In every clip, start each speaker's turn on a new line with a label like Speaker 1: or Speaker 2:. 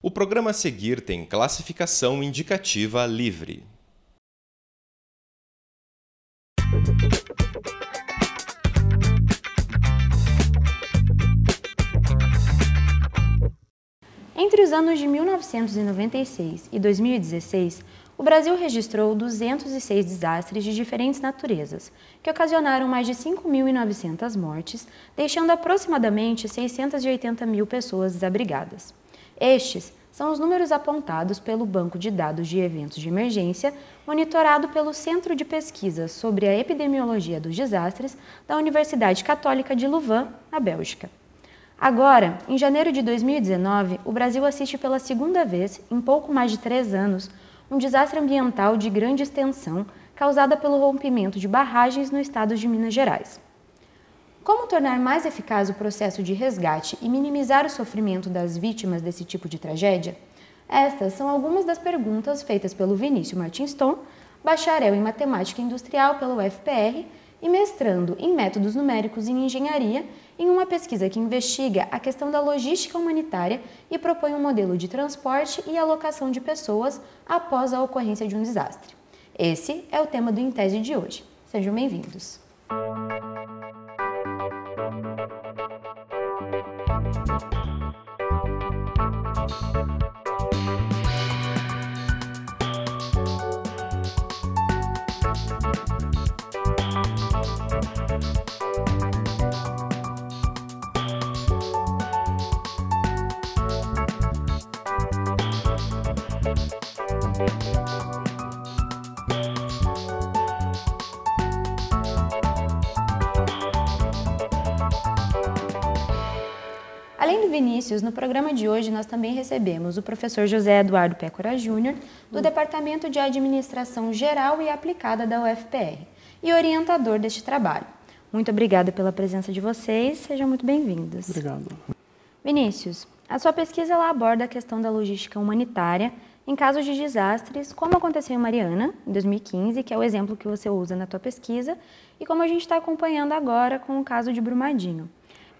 Speaker 1: O programa a seguir tem
Speaker 2: classificação indicativa livre.
Speaker 3: Entre os anos de 1996 e 2016, o Brasil registrou 206 desastres de diferentes naturezas, que ocasionaram mais de 5.900 mortes, deixando aproximadamente 680 mil pessoas desabrigadas. Estes são os números apontados pelo Banco de Dados de Eventos de Emergência, monitorado pelo Centro de Pesquisas sobre a Epidemiologia dos Desastres da Universidade Católica de Louvain, na Bélgica. Agora, em janeiro de 2019, o Brasil assiste pela segunda vez, em pouco mais de três anos, um desastre ambiental de grande extensão causada pelo rompimento de barragens no estado de Minas Gerais. Como tornar mais eficaz o processo de resgate e minimizar o sofrimento das vítimas desse tipo de tragédia? Estas são algumas das perguntas feitas pelo Vinícius Martins Tom, bacharel em matemática industrial pelo UFPR e mestrando em métodos numéricos em engenharia, em uma pesquisa que investiga a questão da logística humanitária e propõe um modelo de transporte e alocação de pessoas após a ocorrência de um desastre. Esse é o tema do Intese de hoje. Sejam bem-vindos. Vinícius, no programa de hoje nós também recebemos o professor José Eduardo Pécora Júnior, do Departamento de Administração Geral e Aplicada da UFPR e orientador deste trabalho. Muito obrigada pela presença de vocês, sejam muito bem-vindos. Obrigado. Vinícius, a sua pesquisa ela aborda a questão da logística humanitária em casos de desastres, como aconteceu em Mariana, em 2015, que é o exemplo que você usa na sua pesquisa, e como a gente está acompanhando agora com o caso de Brumadinho.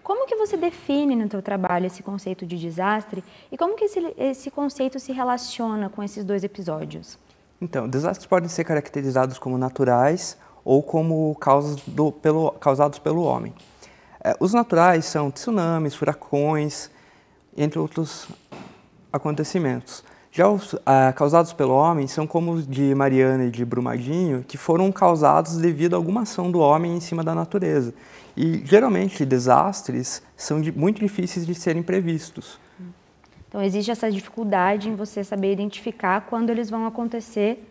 Speaker 3: Como que você define no seu trabalho esse conceito de desastre e como que esse, esse conceito se relaciona com esses dois episódios?
Speaker 2: Então, desastres podem ser caracterizados como naturais ou como causas do, pelo, causados pelo homem. É, os naturais são tsunamis, furacões, entre outros acontecimentos. Já os é, causados pelo homem são como os de Mariana e de Brumadinho, que foram causados devido a alguma ação do homem em cima da natureza. E geralmente desastres são de, muito difíceis de serem previstos.
Speaker 3: Então existe essa dificuldade em você saber identificar quando eles vão acontecer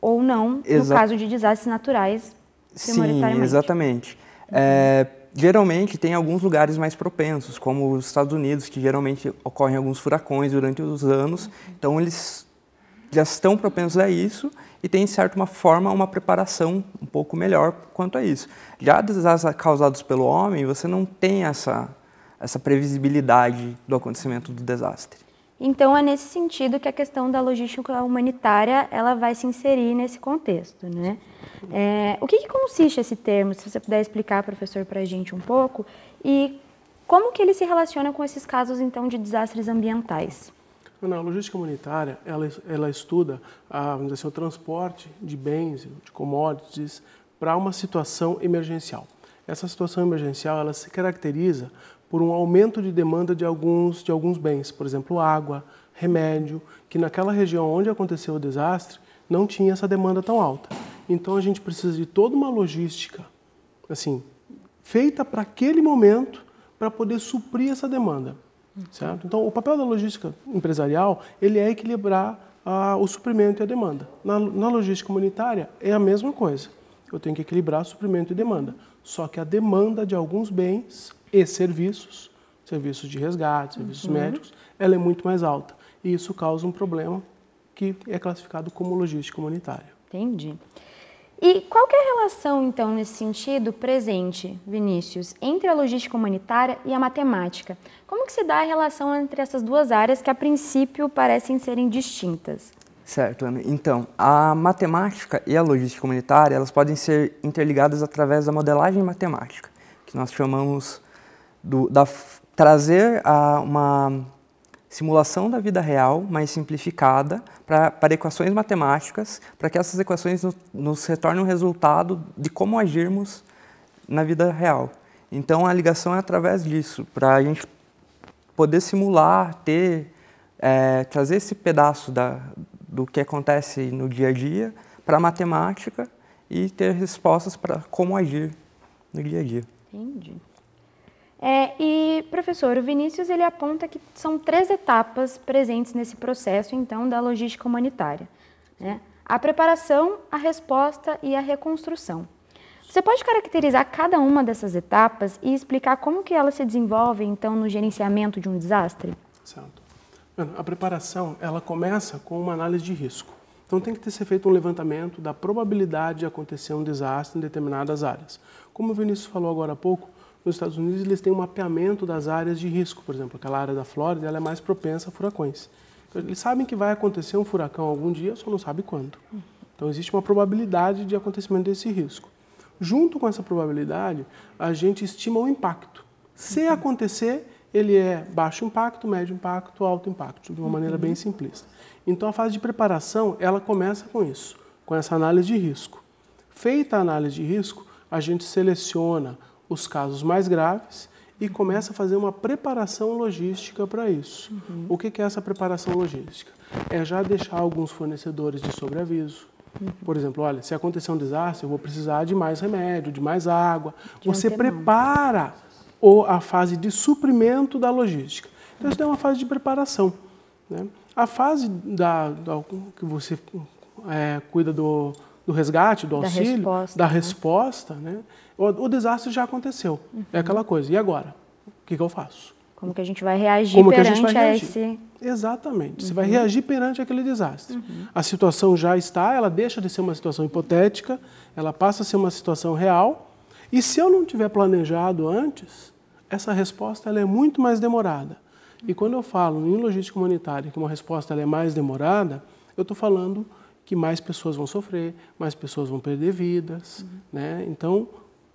Speaker 3: ou não Exa no caso de desastres naturais. Sim,
Speaker 2: exatamente. Uhum. É, geralmente tem alguns lugares mais propensos, como os Estados Unidos, que geralmente ocorrem alguns furacões durante os anos. Uhum. Então eles já estão propensos a isso e têm, de certa forma, uma preparação um pouco melhor quanto a isso. Já desastres causados pelo homem, você não tem essa, essa previsibilidade do acontecimento do desastre.
Speaker 3: Então é nesse sentido que a questão da logística humanitária ela vai se inserir nesse contexto, né? É, o que, que, consiste esse termo? Se você puder explicar, professor, para a gente um pouco e como que ele se relaciona com esses casos então de desastres ambientais?
Speaker 1: Não, a logística comunitária, ela, ela estuda a, ah, vamos dizer assim, o transporte de bens, de commodities, para uma situação emergencial. Essa situação emergencial, ela se caracteriza por um aumento de demanda de alguns, de alguns bens, por exemplo, água, remédio, que naquela região onde aconteceu o desastre, não tinha essa demanda tão alta. Então a gente precisa de toda uma logística, assim, feita para aquele momento, para poder suprir essa demanda. Certo? Então, o papel da logística empresarial ele é equilibrar ah, o suprimento e a demanda. Na, na, logística comunitária é a mesma coisa. Eu tenho que equilibrar suprimento e demanda. Só que a demanda de alguns bens e serviços, serviços de resgate, serviços uhum. médicos, ela é muito mais alta. E isso causa um problema
Speaker 3: que é classificado como logística comunitária. Entendi. E qual é a relação, então, nesse sentido presente, Vinícius, entre a logística humanitária e a matemática? Como que se dá a relação entre essas duas áreas que, a princípio, parecem serem distintas?
Speaker 2: Certo, Ana. Então, a matemática e a logística humanitária, elas podem ser interligadas através da modelagem matemática, que nós chamamos do, da trazer a, uma simulação da vida real, mais simplificada, para equações matemáticas, para que essas equações no, nos retornem um resultado de como agirmos na vida real. Então, a ligação é através disso, para a gente poder simular, ter, é, trazer esse pedaço da, do que acontece no dia a dia para a matemática e ter respostas para como agir no dia a dia.
Speaker 3: Entendi. É, e, professor, o Vinícius ele aponta que são três etapas presentes nesse processo, então, da logística humanitária. Né? A preparação, a resposta e a reconstrução. Você pode caracterizar cada uma dessas etapas e explicar como que elas se desenvolvem, então, no gerenciamento de um desastre? Certo.
Speaker 1: A preparação, ela começa com uma análise de risco. Então tem que ter ser feito um levantamento da probabilidade de acontecer um desastre em determinadas áreas. Como o Vinícius falou agora há pouco, nos Estados Unidos eles têm um mapeamento das áreas de risco. Por exemplo, aquela área da Flórida ela é mais propensa a furacões. Então, eles sabem que vai acontecer um furacão algum dia, só não sabe quando. Então existe uma probabilidade de acontecimento desse risco. Junto com essa probabilidade, a gente estima o impacto. Se uhum. acontecer, ele é baixo impacto, médio impacto, alto impacto, de uma uhum. maneira bem uhum. simplista. Então a fase de preparação, ela começa com isso, com essa análise de risco. Feita a análise de risco, a gente seleciona os casos mais graves e começa a fazer uma preparação logística para isso. Uhum. O que, que é essa preparação logística? É já deixar alguns fornecedores de sobreaviso. Uhum. Por exemplo, olha, se acontecer um desastre, eu vou precisar de mais remédio, de mais água. De Você prepara ou a fase de suprimento da logística. Então, isso é uma fase de preparação. Né? A fase da, da que você é, cuida do, do resgate, do auxílio, da resposta. Da né? resposta né? O, o, desastre já aconteceu. Uhum. É aquela uhum. coisa. E agora? O que, que eu faço?
Speaker 3: Como que a gente vai reagir Como perante vai reagir? esse. Exatamente. Uhum. Você vai uhum. reagir
Speaker 1: perante aquele desastre. Uhum. A situação já está, ela deixa de ser uma situação hipotética, ela passa a ser uma situação real. E se eu não tiver planejado antes, essa resposta ela é muito mais demorada. E quando eu falo em logística humanitária que uma resposta ela é mais demorada, eu estou falando que mais pessoas vão sofrer, mais pessoas vão perder vidas, uhum. né? Então,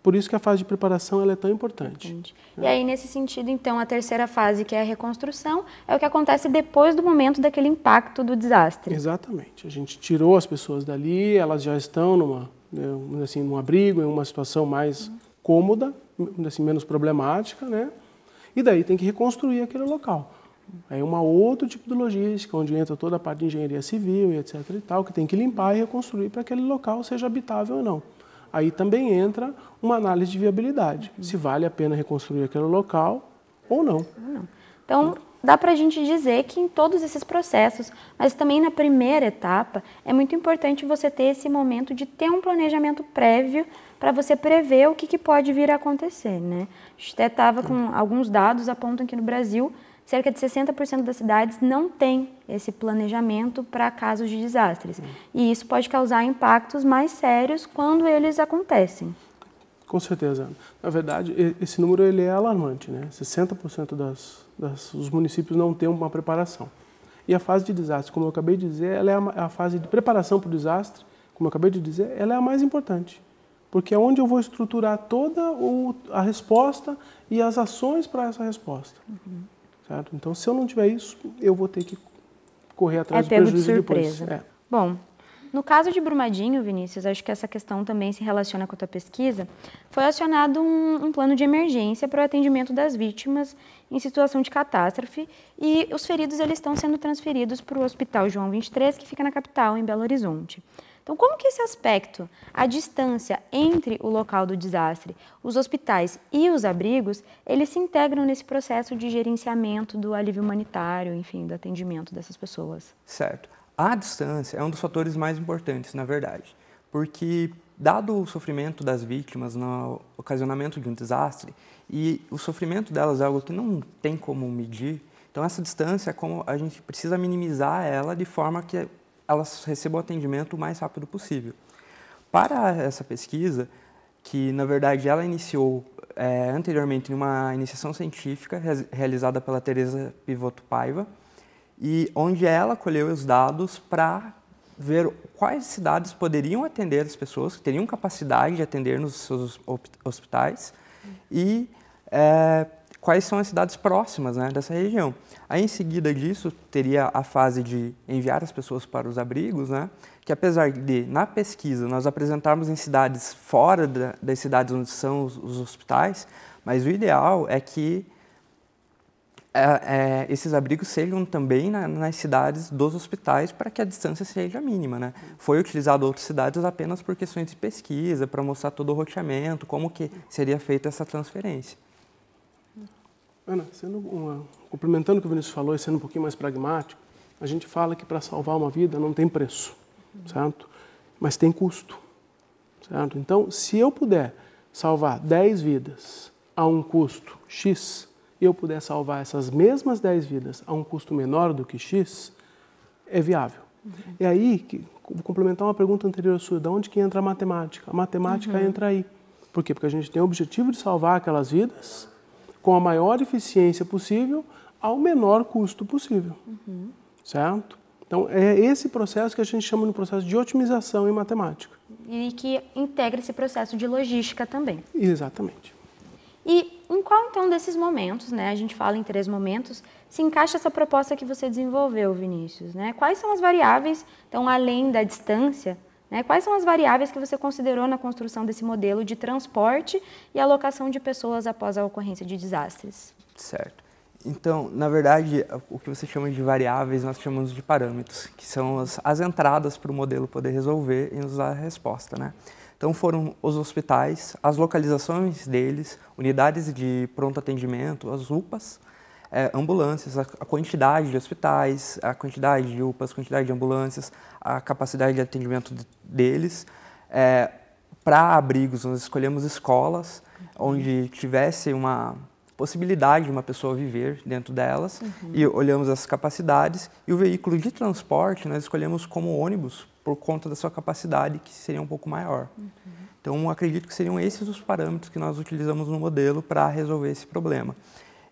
Speaker 1: por isso que a fase de preparação ela é tão importante.
Speaker 3: Né? E aí, nesse sentido, então, a terceira fase, que é a reconstrução, é o que acontece depois do momento daquele impacto do desastre.
Speaker 1: Exatamente. A gente tirou as pessoas dali, elas já estão numa, né, assim, num abrigo, em uma situação mais uhum. cômoda, assim, menos problemática, né? E daí tem que reconstruir aquele local. É um outro tipo de logística, onde entra toda a parte de engenharia civil e etc e tal, que tem que limpar e reconstruir para que aquele local seja habitável ou não. Aí também entra uma análise de viabilidade, uhum. se vale a pena reconstruir aquele local ou
Speaker 3: não. Então, dá para a gente dizer que em todos esses processos, mas também na primeira etapa, é muito importante você ter esse momento de ter um planejamento prévio para você prever o que, que, pode vir a acontecer, né? A gente até estava com alguns dados apontam que no Brasil cerca de 60% das cidades não tem esse planejamento para casos de desastres. Uhum. E isso pode causar impactos mais sérios quando eles acontecem.
Speaker 1: Com certeza. Na verdade, esse número ele é alarmante, né? 60% das, das, dos municípios não têm uma preparação. E a fase de desastre, como eu acabei de dizer, ela é a, a fase de preparação para o desastre, como eu acabei de dizer, ela é a mais importante porque é onde eu vou estruturar toda a resposta e as ações para essa resposta. Uhum. Certo? Então, se eu não tiver isso, eu vou ter que correr atrás é do prejuízo de surpresa. depois. É.
Speaker 3: Bom, no caso de Brumadinho, Vinícius, acho que essa questão também se relaciona com a tua pesquisa, foi acionado um, um plano de emergência para o atendimento das vítimas em situação de catástrofe e os feridos eles estão sendo transferidos para o Hospital João 23, que fica na capital, em Belo Horizonte. Então, como que esse aspecto, a distância entre o local do desastre, os hospitais e os abrigos, eles se integram nesse processo de gerenciamento do alívio humanitário, enfim, do atendimento dessas pessoas?
Speaker 2: Certo. A distância é um dos fatores mais importantes, na verdade, porque dado o sofrimento das vítimas no ocasionamento de um desastre, e o sofrimento delas é algo que não tem como medir, então essa distância, é como a gente precisa minimizar ela de forma que elas recebam atendimento o mais rápido possível. Para essa pesquisa, que na verdade ela iniciou é, anteriormente em uma iniciação científica re realizada pela Teresa Pivoto Paiva, e onde ela colheu os dados para ver quais cidades poderiam atender as pessoas, que teriam capacidade de atender nos seus hospitais, e é, quais são as cidades próximas né, dessa região. Aí, em seguida disso, teria a fase de enviar as pessoas para os abrigos, né, que apesar de, na pesquisa, nós apresentarmos em cidades fora da, das cidades onde são os, os, hospitais, mas o ideal é que é, é, esses abrigos sejam também na, nas cidades dos hospitais para que a distância seja mínima. Né? Foi utilizado outras cidades apenas por questões de pesquisa, para mostrar todo o roteamento, como que seria feita essa transferência.
Speaker 1: Ana, sendo uma, complementando o que o Vinícius falou e sendo um pouquinho mais pragmático, a gente fala que para salvar uma vida não tem preço, uhum. certo? Mas tem custo, certo? Então, se eu puder salvar 10 vidas a um custo X, e eu puder salvar essas mesmas 10 vidas a um custo menor do que X, é viável. Uhum. aí que, vou complementar uma pergunta anterior à sua, de onde que entra a matemática? A matemática uhum. entra aí. Por quê? Porque a gente tem o objetivo de salvar aquelas vidas com a maior eficiência possível ao menor custo possível. Uhum. Certo? Então, é esse processo que a gente chama de processo de otimização em matemática.
Speaker 3: E que integra esse processo de logística também.
Speaker 1: Exatamente.
Speaker 3: E em qual então desses momentos, né? A gente fala em três momentos, se encaixa essa proposta que você desenvolveu, Vinícius, né? Quais são as variáveis, então, além da distância, né? Quais são as variáveis que você considerou na construção desse modelo de transporte e alocação de pessoas após a ocorrência de desastres?
Speaker 2: Certo. Então, na verdade, o que você chama de variáveis, nós chamamos de parâmetros, que são as, as entradas para o modelo poder resolver e nos dar a resposta. Né? Então foram os hospitais, as localizações deles, unidades de pronto atendimento, as UPAs, é, ambulâncias, a, a, quantidade de hospitais, a quantidade de UPAs, a quantidade de ambulâncias, a capacidade de atendimento de, deles. É, Para abrigos, nós escolhemos escolas uhum. onde tivesse uma possibilidade de uma pessoa viver dentro delas uhum. e olhamos as capacidades e o veículo de transporte nós escolhemos como ônibus por conta da sua capacidade que seria um pouco maior. Uhum. Então acredito que seriam esses os parâmetros que nós utilizamos no modelo para resolver esse problema.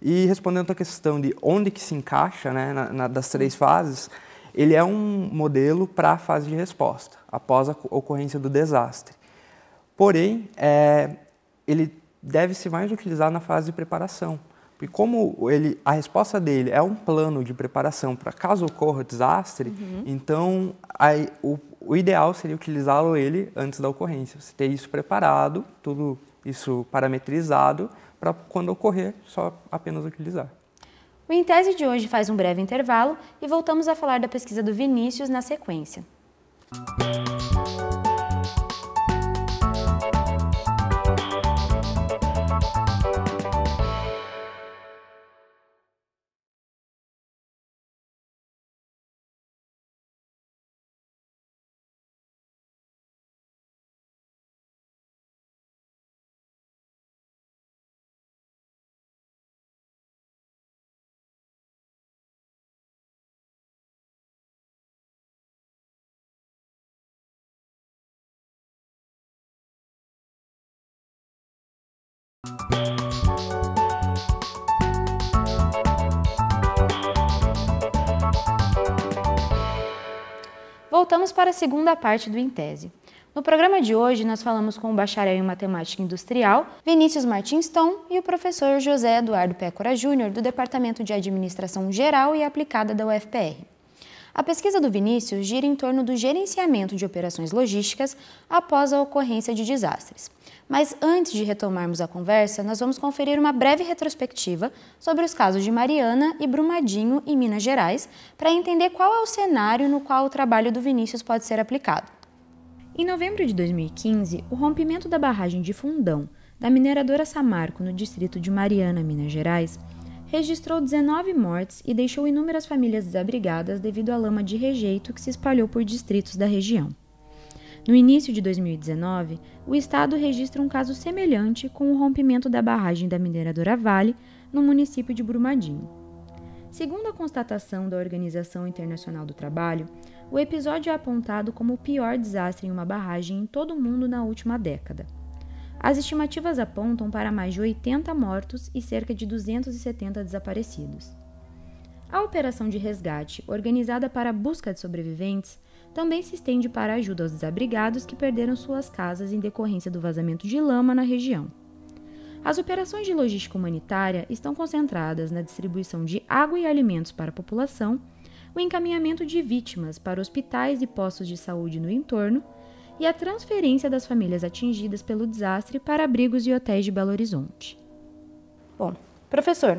Speaker 2: E respondendo à questão de onde que se encaixa né, na, na, das três fases, ele é um modelo para a fase de resposta, após a ocorrência do desastre. Porém, é, ele deve se mais utilizar na fase de preparação, porque como ele, a resposta dele é um plano de preparação para caso ocorra desastre, uhum. então aí o o ideal seria utilizá-lo ele antes da ocorrência. Você ter isso preparado, tudo isso parametrizado, para quando ocorrer, só apenas utilizar.
Speaker 3: O Em Tese de hoje faz um breve intervalo e voltamos a falar da pesquisa do Vinícius na sequência. Música Voltamos para a segunda parte do Intese. No programa de hoje, nós falamos com o bacharel em matemática industrial, Vinícius Martins Tom, e o professor José Eduardo Pécora Júnior, do Departamento de Administração Geral e Aplicada da UFPR. A pesquisa do Vinícius gira em torno do gerenciamento de operações logísticas após a ocorrência de desastres. Mas antes de retomarmos a conversa, nós vamos conferir uma breve retrospectiva sobre os casos de Mariana e Brumadinho em Minas Gerais, para entender qual é o cenário no qual o trabalho do Vinícius pode ser aplicado. Em novembro de 2015, o rompimento da barragem de Fundão, da mineradora Samarco, no distrito de Mariana, Minas Gerais, registrou 19 mortes e deixou inúmeras famílias desabrigadas devido à lama de rejeito que se espalhou por distritos da região. No início de 2019, o estado registra um caso semelhante com o rompimento da barragem da mineradora Vale no município de Brumadinho. Segundo a constatação da Organização Internacional do Trabalho, o episódio é apontado como o pior desastre em uma barragem em todo o mundo na última década. As estimativas apontam para mais de 80 mortos e cerca de 270 desaparecidos. A operação de resgate, organizada para a busca de sobreviventes, também se estende para ajuda aos desabrigados que perderam suas casas em decorrência do vazamento de lama na região. As operações de logística humanitária estão concentradas na distribuição de água e alimentos para a população, o encaminhamento de vítimas para hospitais e postos de saúde no entorno e a transferência das famílias atingidas pelo desastre para abrigos e hotéis de Belo Horizonte. Bom, professor,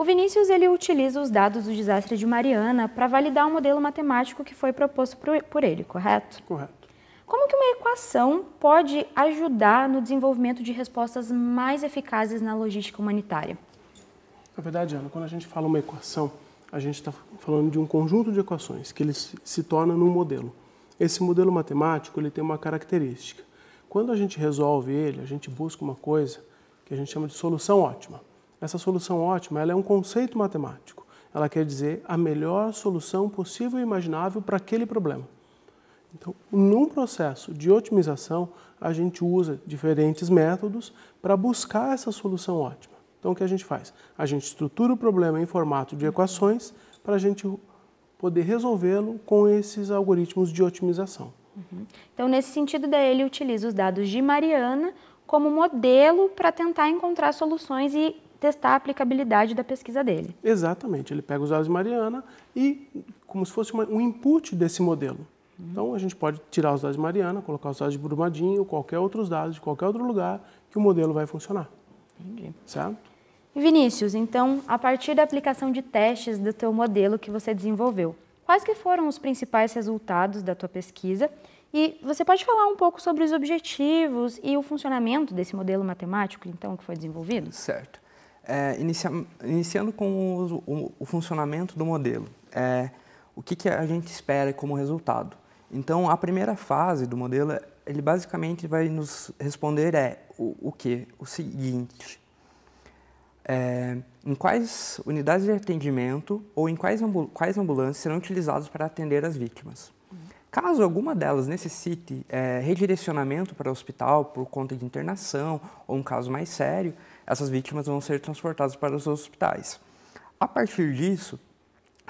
Speaker 3: o Vinícius ele utiliza os dados do desastre de Mariana para validar o um modelo matemático que foi proposto por ele, correto? Correto. Como que uma equação pode ajudar no desenvolvimento de respostas mais eficazes na logística humanitária? Na verdade, Ana,
Speaker 1: quando a gente fala uma equação, a gente está falando de um conjunto de equações que ele se torna num modelo. Esse modelo matemático ele tem uma característica. Quando a gente resolve ele, a gente busca uma coisa que a gente chama de solução ótima. Essa solução ótima ela é um conceito matemático. Ela quer dizer a melhor solução possível e imaginável para aquele problema. Então, num processo de otimização, a gente usa diferentes métodos para buscar essa solução ótima. Então, o que a gente faz? A gente estrutura o problema em formato de equações para a gente poder resolvê-lo com esses algoritmos de otimização. Uhum.
Speaker 3: Então, nesse sentido, daí ele utiliza os dados de Mariana como modelo para tentar encontrar soluções e testar a aplicabilidade da pesquisa dele.
Speaker 1: Exatamente, ele pega os dados de Mariana e como se fosse uma, um input desse modelo. Uhum. Então a gente pode tirar os dados de Mariana, colocar os dados de Brumadinho, qualquer outros dados de qualquer outro lugar que o modelo vai funcionar. Entendi.
Speaker 3: Certo? Vinícius, então, a partir da aplicação de testes do teu modelo que você desenvolveu, quais que foram os principais resultados da tua pesquisa? E você pode falar um pouco sobre os objetivos e o funcionamento desse modelo matemático, então, que foi desenvolvido?
Speaker 2: Certo é, inicia, iniciando com o, o, o, funcionamento do modelo, é, o que, que a gente espera como resultado. Então, a primeira fase do modelo, ele basicamente vai nos responder é o, o que? O seguinte, é, em quais unidades de atendimento ou em quais, ambul quais ambulâncias serão utilizados para atender as vítimas. Caso alguma delas necessite é, redirecionamento para o hospital por conta de internação ou um caso mais sério, essas vítimas vão ser transportadas para os hospitais. A partir disso,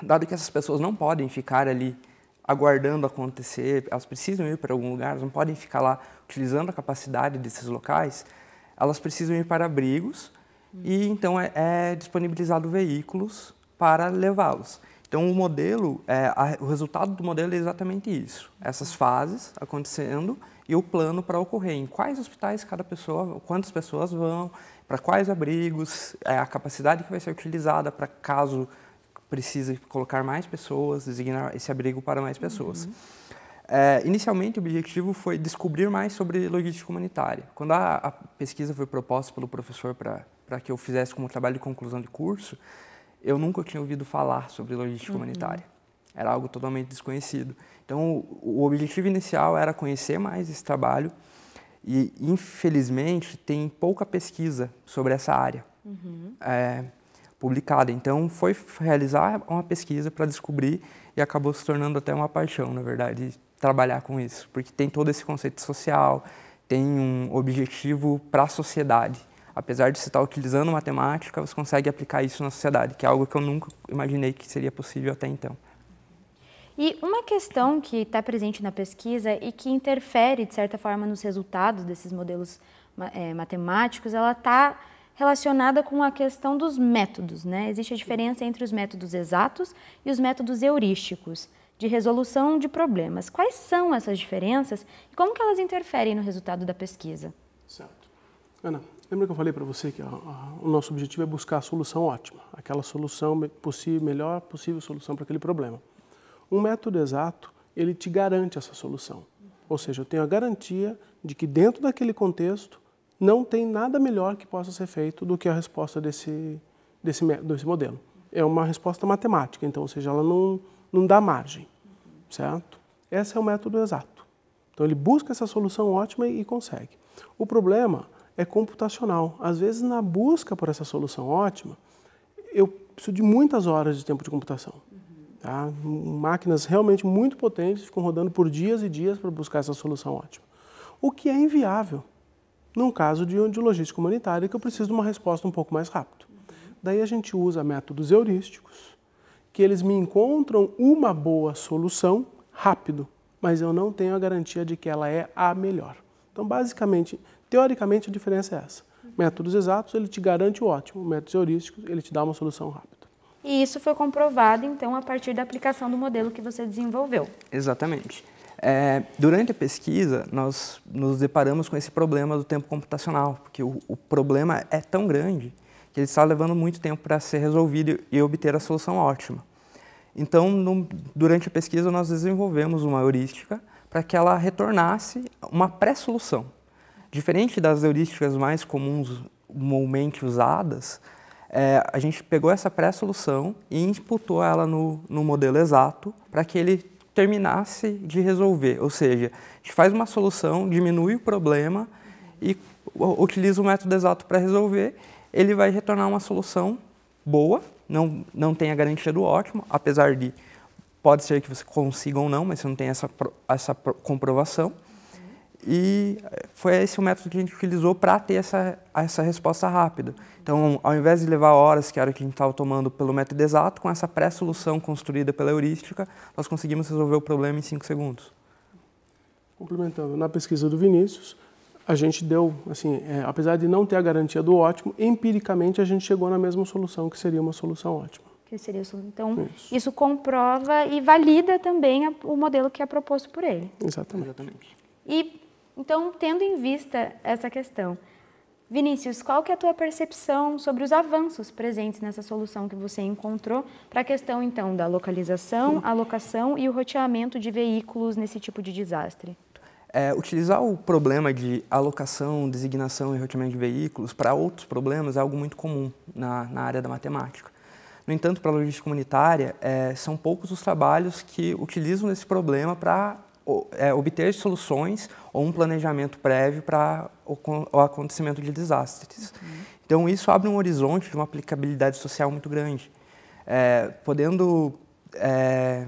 Speaker 2: dado que essas pessoas não podem ficar ali aguardando acontecer, elas precisam ir para algum lugar, elas não podem ficar lá utilizando a capacidade desses locais, elas precisam ir para abrigos e então é, é disponibilizado veículos para levá-los. Então, o modelo, é, a, o resultado do modelo é exatamente isso: essas fases acontecendo e o plano para ocorrer, em quais hospitais cada pessoa, quantas pessoas vão para quais abrigos, é, a capacidade que vai ser utilizada para caso precise colocar mais pessoas, designar esse abrigo para mais pessoas. Uhum. É, inicialmente, o objetivo foi descobrir mais sobre logística humanitária. Quando a, a pesquisa foi proposta pelo professor para que eu fizesse como trabalho de conclusão de curso, eu nunca tinha ouvido falar sobre logística uhum. humanitária. Era algo totalmente desconhecido. Então, o, o objetivo inicial era conhecer mais esse trabalho, e, infelizmente, tem pouca pesquisa sobre essa área uhum. é, publicada. Então, foi realizar uma pesquisa para descobrir e acabou se tornando até uma paixão, na verdade, trabalhar com isso. Porque tem todo esse conceito social, tem um objetivo para a sociedade. Apesar de você estar tá utilizando matemática, você consegue aplicar isso na sociedade, que é algo que eu nunca imaginei que seria possível até então.
Speaker 3: E uma questão que está presente na pesquisa e que interfere, de certa forma, nos resultados desses modelos é, matemáticos, ela está relacionada com a questão dos métodos. Né? Existe a diferença entre os métodos exatos e os métodos heurísticos de resolução de problemas. Quais são essas diferenças e como que elas interferem no resultado da pesquisa? Certo.
Speaker 1: Ana, lembra que eu falei para você que a, a, o nosso objetivo é buscar a solução ótima, aquela solução possível, melhor possível solução para aquele problema. Um método exato, ele te garante essa solução. Ou seja, eu tenho a garantia de que dentro daquele contexto não tem nada melhor que possa ser feito do que a resposta desse, desse, desse modelo. É uma resposta matemática, então, ou seja, ela não, não dá margem, certo? Esse é o método exato. Então ele busca essa solução ótima e consegue. O problema é computacional. Às vezes, na busca por essa solução ótima, eu preciso de muitas horas de tempo de computação. Tá? Máquinas realmente muito potentes ficam rodando por dias e dias para buscar essa solução ótima. O que é inviável num caso de, de logística humanitária que eu preciso de uma resposta um pouco mais rápido. Daí a gente usa métodos heurísticos, que eles me encontram uma boa solução rápido, mas eu não tenho a garantia de que ela é a melhor. Então, basicamente, teoricamente, a diferença é essa. Métodos exatos, ele te garante o ótimo. Métodos heurísticos, ele te dá uma solução rápida.
Speaker 3: E isso foi comprovado, então, a partir da aplicação do modelo que você desenvolveu.
Speaker 2: Exatamente. É, durante a pesquisa, nós nos deparamos com esse problema do tempo computacional, porque o, o problema é tão grande que ele está levando muito tempo para ser resolvido e obter a solução ótima. Então, no, durante a pesquisa, nós desenvolvemos uma heurística para que ela retornasse uma pré-solução. Diferente das heurísticas mais comuns, comumente usadas, é, a gente pegou essa pré-solução e imputou ela no, no modelo exato para que ele terminasse de resolver. Ou seja, a gente faz uma solução, diminui o problema e utiliza o método exato para resolver. Ele vai retornar uma solução boa, não, não tem a garantia do ótimo, apesar de pode ser que você consiga ou não, mas você não tem essa, essa comprovação. E foi esse o método que a gente utilizou para ter essa, essa resposta rápida. Então, ao invés de levar horas, que era o que a gente estava tomando pelo método exato, com essa pré-solução construída pela heurística, nós conseguimos resolver o problema em cinco segundos.
Speaker 1: Complementando, na pesquisa do Vinícius, a gente deu, assim, é, apesar de não ter a garantia do ótimo, empiricamente a gente chegou na mesma solução, que seria uma solução ótima.
Speaker 3: Que seria Então, isso. isso comprova e valida também o modelo que é proposto por ele.
Speaker 1: Exatamente. Exatamente.
Speaker 3: E então, tendo em vista essa questão, Vinícius, qual que é a tua percepção sobre os avanços presentes nessa solução que você encontrou para a questão então da localização, alocação e o roteamento de veículos nesse tipo de desastre?
Speaker 2: É, utilizar o problema de alocação, designação e roteamento de veículos para outros problemas é algo muito comum na, na área da matemática. No entanto, para a logística comunitária, é, são poucos os trabalhos que utilizam esse problema para é, obter soluções ou um planejamento prévio para o, o, acontecimento de desastres. Uhum. Então, isso abre um horizonte de uma aplicabilidade social muito grande, é, podendo é,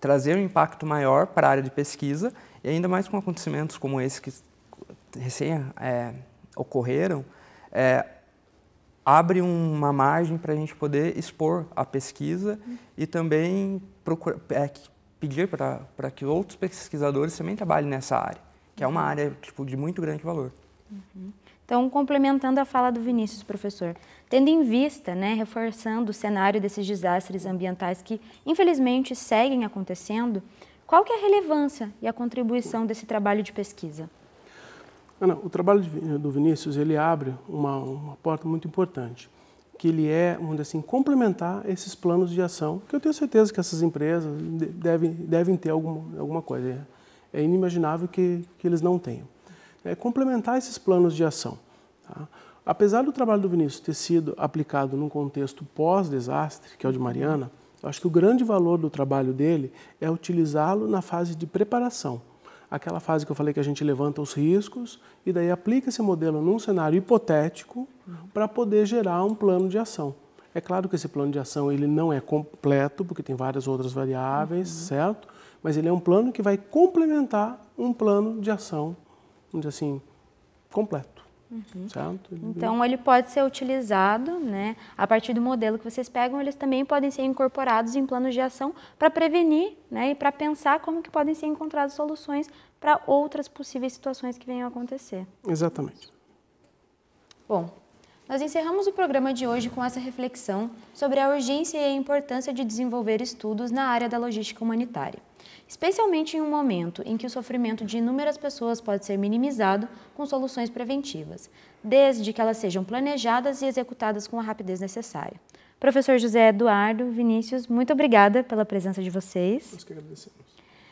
Speaker 2: trazer um impacto maior para a área de pesquisa e ainda mais com acontecimentos como esse que recém é, ocorreram, é, abre uma margem para a gente poder expor a pesquisa uhum. e também procurar, é, pedir para que outros pesquisadores também trabalhem nessa área, que é uma uhum. área tipo, de muito grande valor.
Speaker 3: Uhum. Então, complementando a fala do Vinícius, professor, tendo em vista, né, reforçando o cenário desses desastres ambientais que, infelizmente, seguem acontecendo, qual que é a relevância e a contribuição desse trabalho de pesquisa?
Speaker 1: Ana, o trabalho do Vinícius ele abre uma, uma porta muito importante que ele é, vamos assim, complementar esses planos de ação, que eu tenho certeza que essas empresas devem, devem ter alguma, alguma coisa. É, é inimaginável que, que eles não tenham. É complementar esses planos de ação. Tá? Apesar do trabalho do Vinícius ter sido aplicado num contexto pós-desastre, que é o de Mariana, acho que o grande valor do trabalho dele é utilizá-lo na fase de preparação aquela fase que eu falei que a gente levanta os riscos e daí aplica esse modelo num cenário hipotético para poder gerar um plano de ação. É claro que esse plano de ação ele não é completo, porque tem várias outras variáveis, uhum. certo? Mas ele é um plano que vai complementar um plano de ação, vamos dizer assim, completo.
Speaker 3: Uhum. Certo? Então ele pode ser utilizado, né? A partir do modelo que vocês pegam, eles também podem ser incorporados em planos de ação para prevenir, né? E para pensar como que podem ser encontradas soluções para outras possíveis situações que venham a acontecer.
Speaker 1: Exatamente.
Speaker 3: Bom, nós encerramos o programa de hoje com essa reflexão sobre a urgência e a importância de desenvolver estudos na área da logística humanitária especialmente em um momento em que o sofrimento de inúmeras pessoas pode ser minimizado com soluções preventivas, desde que elas sejam planejadas e executadas com a rapidez necessária. Professor José Eduardo, Vinícius, muito obrigada pela presença de vocês. Nós que agradecemos.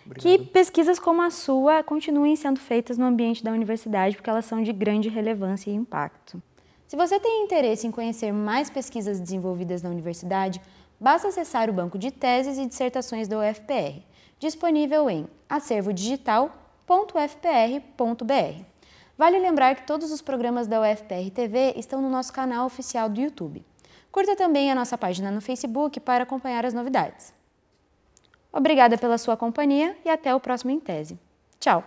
Speaker 3: Obrigado. Que pesquisas como a sua continuem sendo feitas no ambiente da universidade, porque elas são de grande relevância e impacto. Se você tem interesse em conhecer mais pesquisas desenvolvidas na universidade, basta acessar o banco de teses e dissertações da UFPR disponível em acervodigital.fpr.br. Vale lembrar que todos os programas da UFPR TV estão no nosso canal oficial do YouTube. Curta também a nossa página no Facebook para acompanhar as novidades. Obrigada pela sua companhia e até o próximo Em Tese. Tchau!